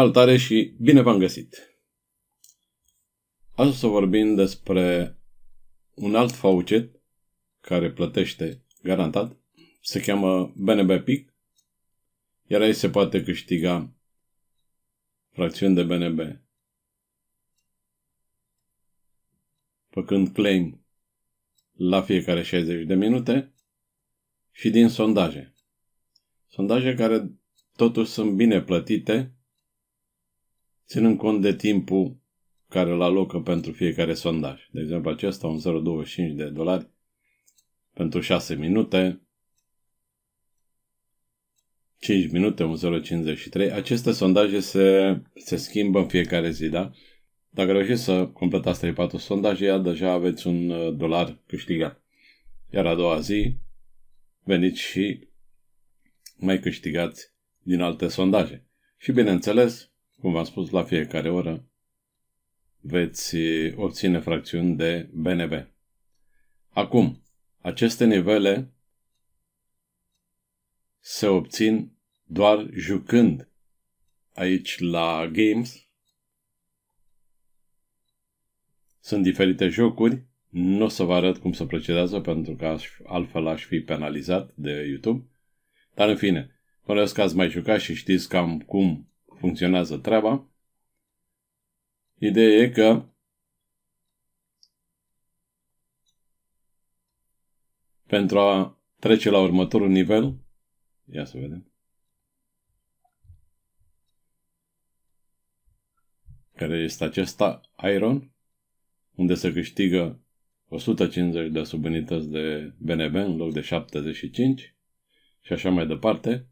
Salutare și bine v-am găsit! Azi o să vorbim despre un alt faucet care plătește garantat, se cheamă BNB PIC, iar aici se poate câștiga fracțiuni de BNB. Făcând claim la fiecare 60 de minute și din sondaje. Sondaje care totuși sunt bine plătite ținând cont de timpul care îl alocă pentru fiecare sondaj. De exemplu, acesta, un 0,25 de dolari pentru 6 minute, 5 minute, un 0,53. Aceste sondaje se, se schimbă în fiecare zi, da? Dacă reușiți să completați 3-4 sondaje, ia deja aveți un uh, dolar câștigat. Iar a doua zi veniți și mai câștigați din alte sondaje. Și bineînțeles, cum v-am spus, la fiecare oră veți eh, obține fracțiuni de BNB. Acum, aceste nivele se obțin doar jucând aici la Games. Sunt diferite jocuri, nu o să vă arăt cum se procedează pentru că aș, altfel aș fi penalizat de YouTube. Dar în fine, vă că ați mai jucat și știți cam cum funcționează treaba. Ideea e că pentru a trece la următorul nivel, ia să vedem, care este acesta, Iron, unde se câștigă 150 de subunități de BNB în loc de 75 și așa mai departe,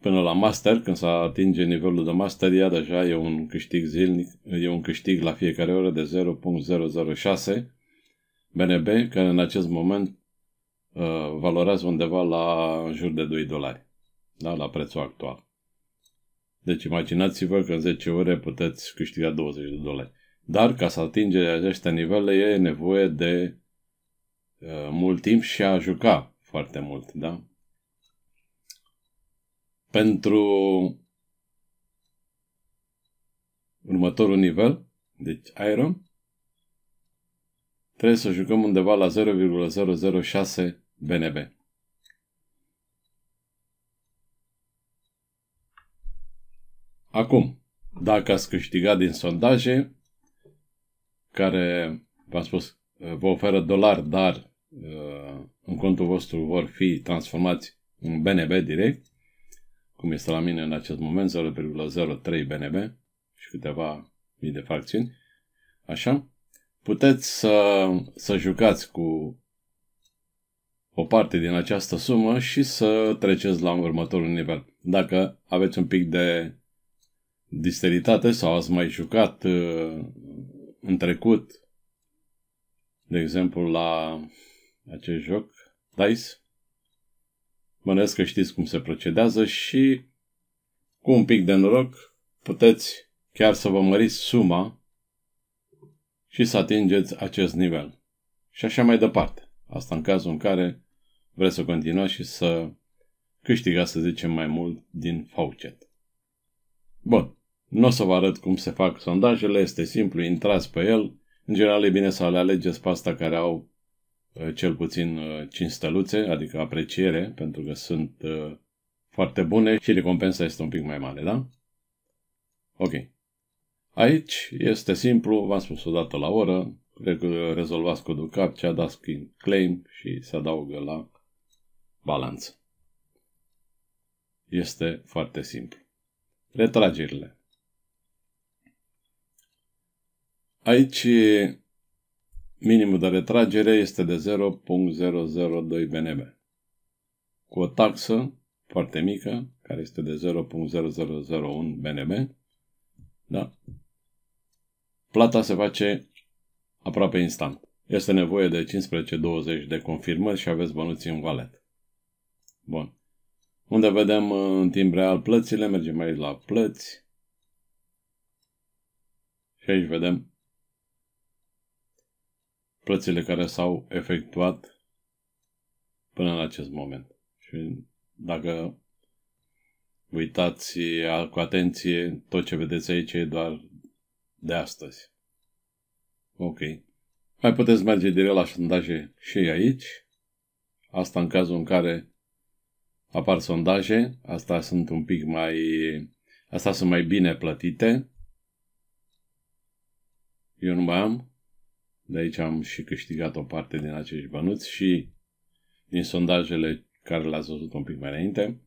până la master, când s-a atinge nivelul de master, ea deja e un câștig zilnic, e un câștig la fiecare oră de 0.006 BNB, care în acest moment uh, valorează undeva la în jur de 2 dolari, da, la prețul actual. Deci imaginați-vă că în 10 ore puteți câștiga 20 de dolari. Dar ca să atinge aceste nivele e nevoie de uh, mult timp și a juca foarte mult, da? pentru următorul nivel, deci Iron, trebuie să jucăm undeva la 0,006 BNB. Acum, dacă ați câștigat din sondaje, care v-am spus vă oferă dolar, dar uh, în contul vostru vor fi transformați în BNB direct, cum este la mine în acest moment, 0,03 BNB și câteva mii de fracțiuni, așa, puteți să, să jucați cu o parte din această sumă și să treceți la următorul nivel. Dacă aveți un pic de disteritate sau ați mai jucat uh, în trecut, de exemplu, la acest joc, DICE, Bănuiesc că știți cum se procedează și cu un pic de noroc puteți chiar să vă măriți suma și să atingeți acest nivel. Și așa mai departe. Asta în cazul în care vreți să continuați și să câștigați, să zicem, mai mult din Faucet. Bun. Nu o să vă arăt cum se fac sondajele, este simplu, intrați pe el. În general e bine să le alegeți pasta care au Eh, cel puțin 5 eh, steluțe, adică apreciere, pentru că sunt eh, foarte bune și recompensa este un pic mai mare, da? Ok. Aici este simplu, v-am spus o dată la oră, rezolvați codul captcha, dați skin claim și se adaugă la balanță. Este foarte simplu. Retragerile. Aici Minimul de retragere este de 0.002 BNB, cu o taxă foarte mică, care este de 0.0001 BNB. Da? Plata se face aproape instant. Este nevoie de 15-20 de confirmări și aveți bănuții în wallet. Bun. Unde vedem uh, în timp real plățile, mergem aici la plăți. Și aici vedem plățile care s-au efectuat până în acest moment. Și dacă uitați cu atenție, tot ce vedeți aici e doar de astăzi. Ok. Mai puteți merge direct la sondaje și aici. Asta în cazul în care apar sondaje, asta sunt un pic mai... Asta sunt mai bine plătite. Eu nu mai am. De aici am și câștigat o parte din acești bănuți și din sondajele care le-ați văzut un pic mai înainte.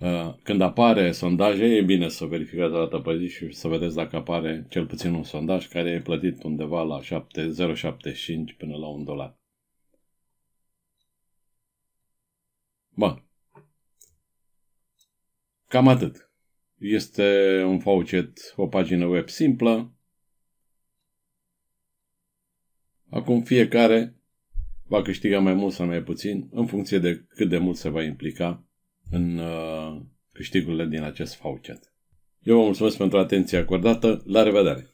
Uh, când apare sondaje, e bine să verificați o dată pe zi și să vedeți dacă apare cel puțin un sondaj care e plătit undeva la 0,75 până la 1 dolar. Bun. Cam atât. Este un faucet, o pagină web simplă, Acum fiecare va câștiga mai mult sau mai puțin în funcție de cât de mult se va implica în uh, câștigurile din acest faucet. Eu vă mulțumesc pentru atenția acordată. La revedere!